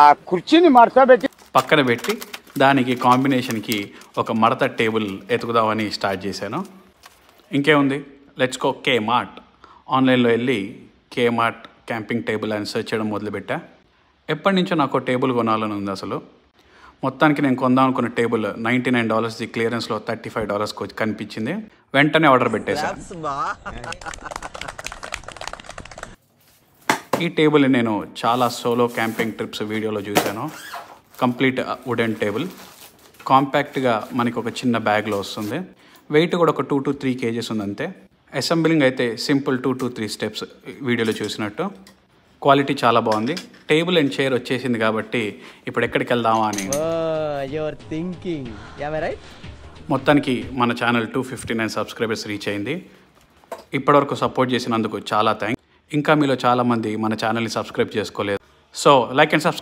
ఆ కుర్చీని మడతబెట్టి పక్కన పెట్టి దానికి కాంబినేషన్కి ఒక మడత టేబుల్ ఎతుకుదామని స్టార్ట్ చేశాను ఇంకేముంది లెట్స్ కో కే మార్ట్ ఆన్లైన్లో వెళ్ళి కే మార్ట్ క్యాంపింగ్ టేబుల్ అని సెర్చ్ చేయడం మొదలుపెట్టా ఎప్పటి నుంచో నాకు టేబుల్ కొనాలని ఉంది అసలు మొత్తానికి నేను కొందాం అనుకున్న table ninety nine dollars the క్లియరెన్స్లో థర్టీ ఫైవ్ డాలర్స్కి కనిపించింది వెంటనే ఆర్డర్ పెట్టేశాను ఈ టేబుల్ నేను చాలా సోలో క్యాంపింగ్ ట్రిప్స్ వీడియోలో చూశాను కంప్లీట్ వుడెన్ టేబుల్ కాంపాక్ట్గా మనకి ఒక చిన్న బ్యాగ్లో వస్తుంది వెయిట్ కూడా ఒక టూ టు త్రీ కేజీస్ ఉంది అంతే అసెంబ్లింగ్ అయితే simple two to three steps వీడియోలో చూసినట్టు క్వాలిటీ చాలా బాగుంది టేబుల్ అండ్ చైర్ వచ్చేసింది కాబట్టి ఇప్పుడు ఎక్కడికి వెళ్దామా అని థింకింగ్ మొత్తానికి మన channel two fifty nine subscribers reach అయింది ఇప్పటివరకు సపోర్ట్ చేసినందుకు చాలా థ్యాంక్స్ ఇంకా మీలో చాలామంది మన ఛానల్ని సబ్స్క్రైబ్ చేసుకోలేదు సో లైక్ అండ్ సబ్స్క్రైబ్